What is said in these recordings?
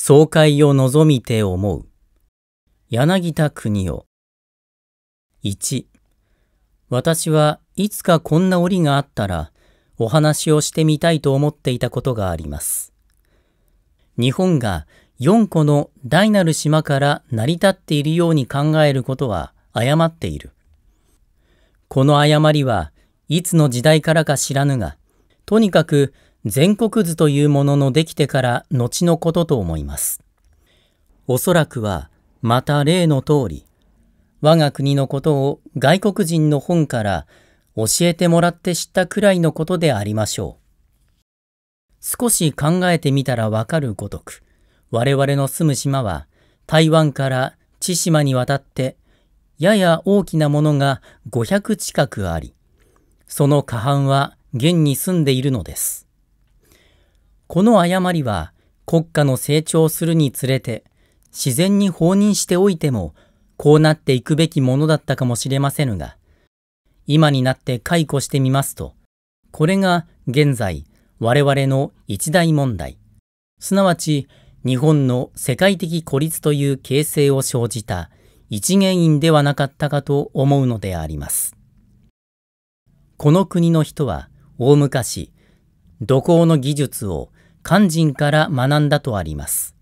爽快を望みて思う。柳田国夫。1。私はいつかこんな折があったら、お話をしてみたいと思っていたことがあります。日本が4個の大なる島から成り立っているように考えることは誤っている。この誤りはいつの時代からか知らぬが、とにかく全国図というもののできてから後のことと思います。おそらくは、また例の通り、我が国のことを外国人の本から教えてもらって知ったくらいのことでありましょう。少し考えてみたらわかるごとく、我々の住む島は台湾から千島に渡ってやや大きなものが500近くあり、その過半は現に住んでいるのです。この誤りは国家の成長するにつれて自然に放任しておいてもこうなっていくべきものだったかもしれませんが、今になって解雇してみますと、これが現在我々の一大問題、すなわち日本の世界的孤立という形成を生じた一原因ではなかったかと思うのであります。この国の人は大昔、土工の技術を肝心から学んだとあります。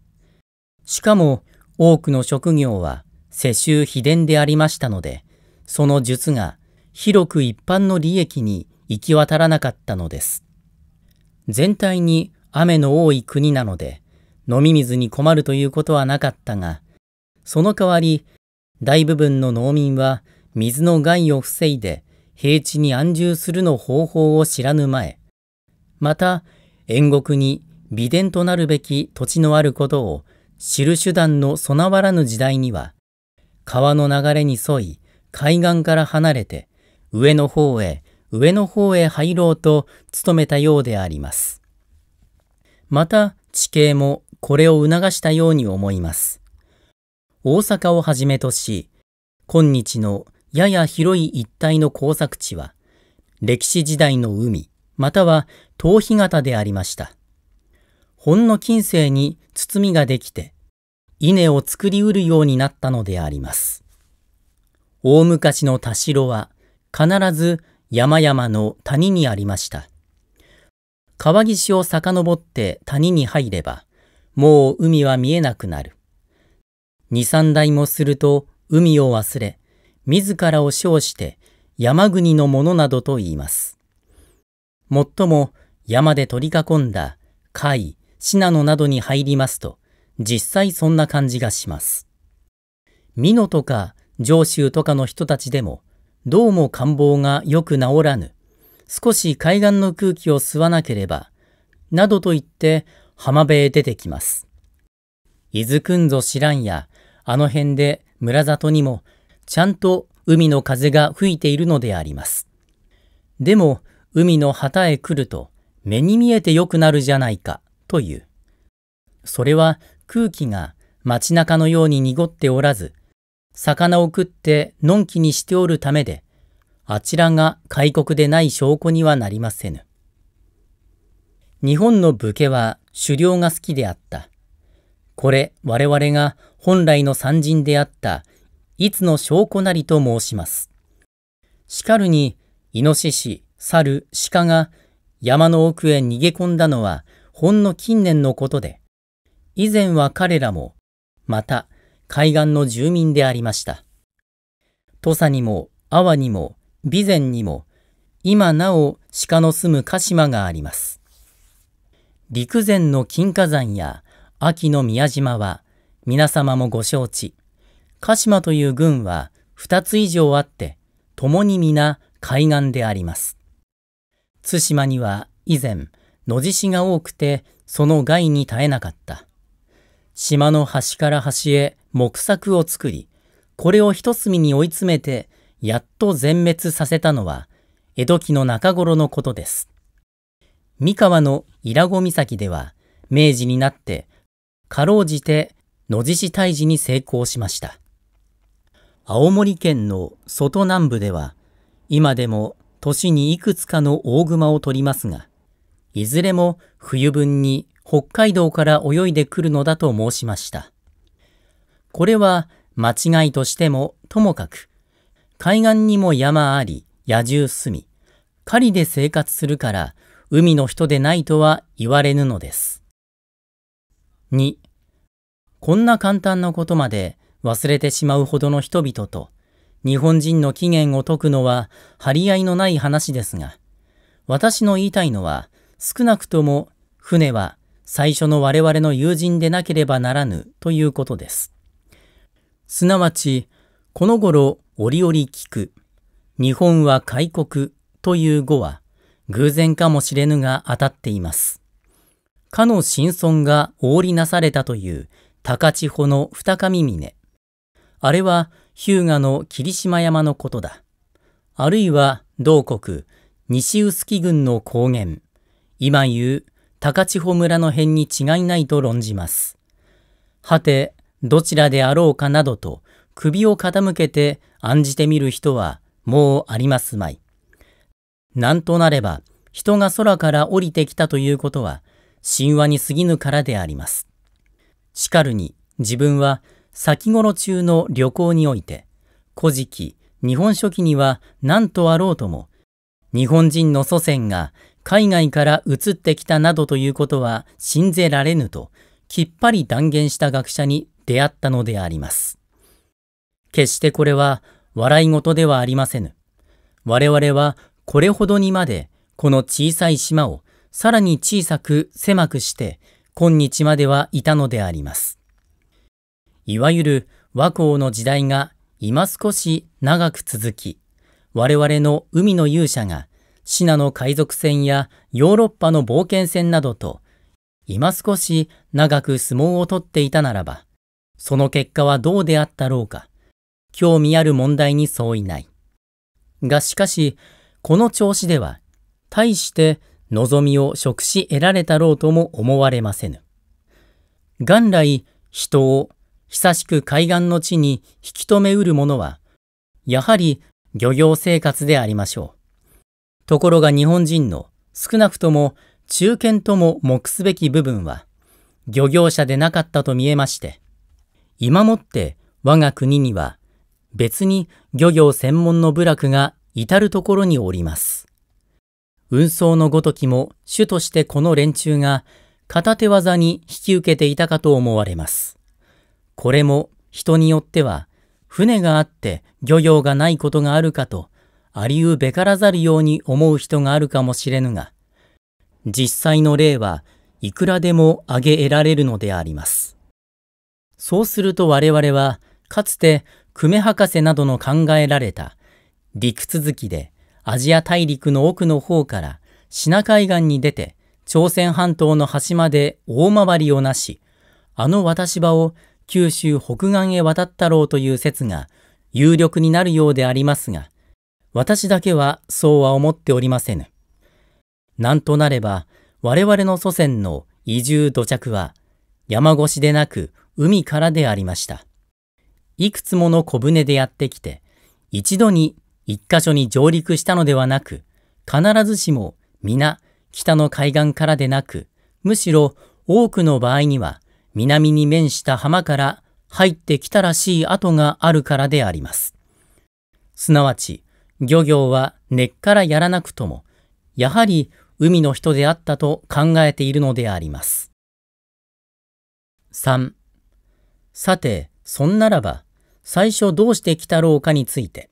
しかも多くの職業は世襲秘伝でありましたので、その術が広く一般の利益に行き渡らなかったのです。全体に雨の多い国なので、飲み水に困るということはなかったが、その代わり、大部分の農民は水の害を防いで平地に安住するの方法を知らぬ前、また、遠国に美伝となるべき土地のあることを知る手段の備わらぬ時代には、川の流れに沿い、海岸から離れて、上の方へ、上の方へ入ろうと努めたようであります。また、地形もこれを促したように思います。大阪をはじめとし、今日のやや広い一帯の工作地は、歴史時代の海、または逃避型でありました。ほんの近世に包みができて、稲を作りうるようになったのであります。大昔の田代は必ず山々の谷にありました。川岸を遡って谷に入れば、もう海は見えなくなる。二三代もすると海を忘れ、自らを称して山国のものなどと言います。もっとも山で取り囲んだ貝、信濃などに入りますと、実際そんな感じがします。美濃とか上州とかの人たちでも、どうも官房がよく治らぬ、少し海岸の空気を吸わなければ、などと言って浜辺へ出てきます。伊豆くんぞ知らんや、あの辺で村里にも、ちゃんと海の風が吹いているのであります。でも、海の旗へ来ると、目に見えて良くなるじゃないか。という。それは空気が街中のように濁っておらず、魚を食ってのんきにしておるためで、あちらが開国でない証拠にはなりませぬ。日本の武家は狩猟が好きであった。これ我々が本来の山人であった、いつの証拠なりと申します。しかるに、イノシシ、猿、鹿が山の奥へ逃げ込んだのはほんの近年のことで、以前は彼らも、また海岸の住民でありました。土佐にも、阿波にも、備前にも、今なお鹿の住む鹿島があります。陸前の金華山や秋の宮島は、皆様もご承知、鹿島という群は2つ以上あって、共に皆海岸であります。対馬には以前、野じしが多くてその害に耐えなかった。島の端から端へ木柵を作り、これを一隅に追い詰めて、やっと全滅させたのは、江戸期の中頃のことです。三河の伊良湖岬では、明治になって、かろうじて野じし退治に成功しました。青森県の外南部では、今でも年にいくつかの大熊を取りますが、いずれも冬分に北海道から泳いでくるのだと申しました。これは間違いとしてもともかく、海岸にも山あり、野獣住み、狩りで生活するから、海の人でないとは言われぬのです。2. こんな簡単なことまで忘れてしまうほどの人々と、日本人の起源を解くのは張り合いのない話ですが、私の言いたいのは、少なくとも船は最初の我々の友人でなければならぬということです。すなわち、この頃折々聞く、日本は開国という語は、偶然かもしれぬが当たっています。かの新村がお降りなされたという高千穂の二上峰。あれは日向の霧島山のことだ。あるいは同国西臼杵郡の高原。今言う高千穂村の辺に違いないと論じます。はて、どちらであろうかなどと首を傾けて案じてみる人はもうありますまい。なんとなれば人が空から降りてきたということは神話に過ぎぬからであります。しかるに自分は先頃中の旅行において古事記日本書紀には何とあろうとも日本人の祖先が海外から移ってきたなどということは信ぜられぬと、きっぱり断言した学者に出会ったのであります。決してこれは笑い事ではありませぬ。我々はこれほどにまでこの小さい島をさらに小さく狭くして今日まではいたのであります。いわゆる和光の時代が今少し長く続き、我々の海の勇者がシナの海賊船やヨーロッパの冒険船などと、今少し長く相撲を取っていたならば、その結果はどうであったろうか、興味ある問題に相違ない。がしかし、この調子では、大して望みを食し得られたろうとも思われませぬ。元来、人を久しく海岸の地に引き止めうるものは、やはり漁業生活でありましょう。ところが日本人の少なくとも中堅とも目すべき部分は漁業者でなかったと見えまして、今もって我が国には別に漁業専門の部落が至るところにおります。運送のごときも主としてこの連中が片手技に引き受けていたかと思われます。これも人によっては船があって漁業がないことがあるかとありうべからざるように思う人があるかもしれぬが、実際の例はいくらでも挙げ得られるのであります。そうすると我々は、かつて久米博士などの考えられた陸続きでアジア大陸の奥の方からシナ海岸に出て朝鮮半島の端まで大回りをなし、あの渡し場を九州北岸へ渡ったろうという説が有力になるようでありますが、私だけはそうは思っておりませぬ。なんとなれば、我々の祖先の移住土着は、山越しでなく海からでありました。いくつもの小舟でやってきて、一度に一箇所に上陸したのではなく、必ずしも皆北の海岸からでなく、むしろ多くの場合には南に面した浜から入ってきたらしい跡があるからであります。すなわち、漁業は根っからやらなくとも、やはり海の人であったと考えているのであります。3. さて、そんならば、最初どうして来たろうかについて、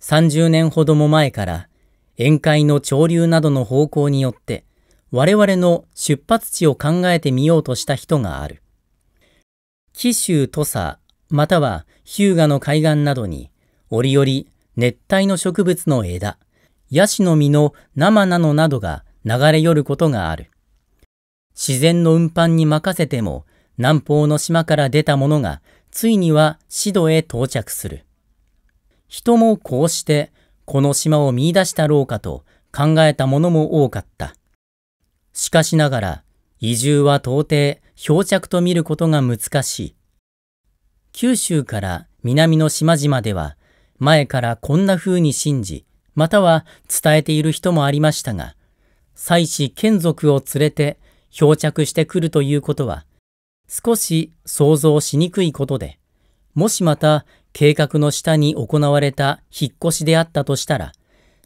30年ほども前から、宴会の潮流などの方向によって、我々の出発地を考えてみようとした人がある。紀州土佐、または日向の海岸などに、折々熱帯の植物の枝、ヤシの実の生なのなどが流れ寄ることがある。自然の運搬に任せても南方の島から出たものがついにはシドへ到着する。人もこうしてこの島を見出したろうかと考えたものも多かった。しかしながら移住は到底漂着と見ることが難しい。九州から南の島々では前からこんな風に信じ、または伝えている人もありましたが、妻子眷属を連れて漂着してくるということは、少し想像しにくいことで、もしまた計画の下に行われた引っ越しであったとしたら、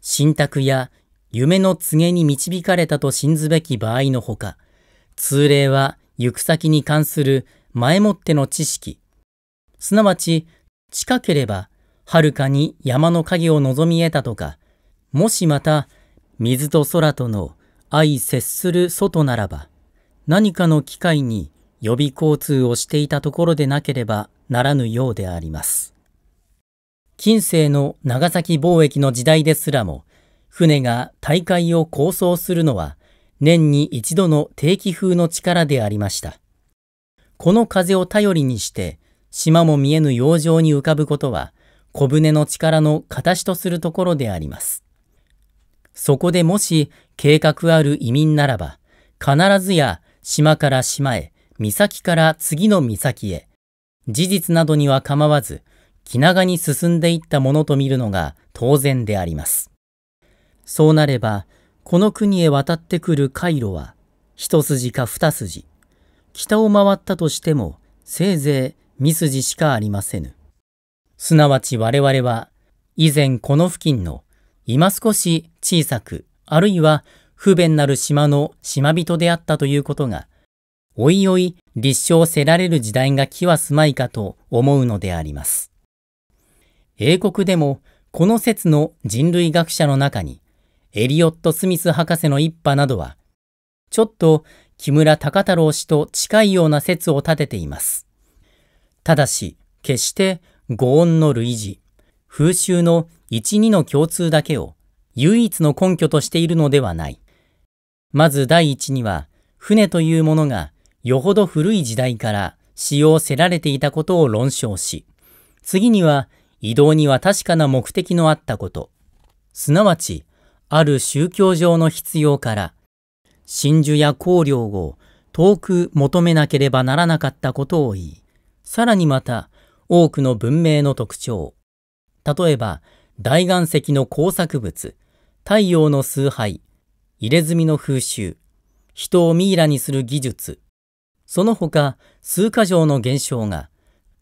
信託や夢の告げに導かれたと信ずべき場合のほか、通例は行く先に関する前もっての知識、すなわち近ければはるかに山の影を望み得たとか、もしまた水と空との相接する外ならば、何かの機会に予備交通をしていたところでなければならぬようであります。近世の長崎貿易の時代ですらも、船が大海を構想するのは、年に一度の定期風の力でありました。この風を頼りにして、島も見えぬ洋上に浮かぶことは、小舟の力の形とするところであります。そこでもし計画ある移民ならば、必ずや島から島へ、岬から次の岬へ、事実などには構わず、気長に進んでいったものと見るのが当然であります。そうなれば、この国へ渡ってくる回路は、一筋か二筋、北を回ったとしても、せいぜい三筋しかありませぬ。すなわち我々は、以前この付近の今少し小さく、あるいは不便なる島の島人であったということが、おいおい立証せられる時代が来はすまいかと思うのであります。英国でもこの説の人類学者の中に、エリオット・スミス博士の一派などは、ちょっと木村隆太郎氏と近いような説を立てています。ただし、決して語音の類似、風習の一二の共通だけを唯一の根拠としているのではない。まず第一には、船というものがよほど古い時代から使用せられていたことを論証し、次には移動には確かな目的のあったこと、すなわち、ある宗教上の必要から、真珠や香料を遠く求めなければならなかったことを言い、さらにまた、多くの文明の特徴。例えば、大岩石の工作物、太陽の崇拝、入れ墨の風習、人をミイラにする技術、その他数箇条の現象が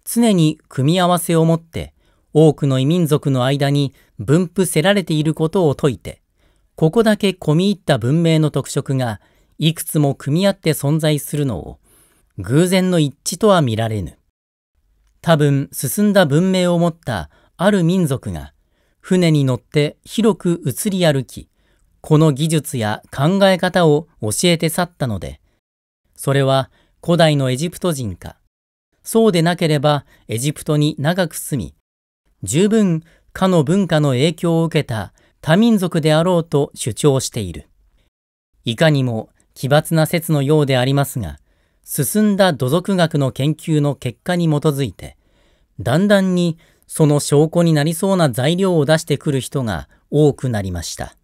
常に組み合わせをもって多くの異民族の間に分布せられていることを説いて、ここだけ込み入った文明の特色がいくつも組み合って存在するのを偶然の一致とは見られぬ。多分進んだ文明を持ったある民族が船に乗って広く移り歩きこの技術や考え方を教えて去ったのでそれは古代のエジプト人かそうでなければエジプトに長く住み十分かの文化の影響を受けた多民族であろうと主張しているいかにも奇抜な説のようでありますが進んだ土俗学の研究の結果に基づいて、だんだんにその証拠になりそうな材料を出してくる人が多くなりました。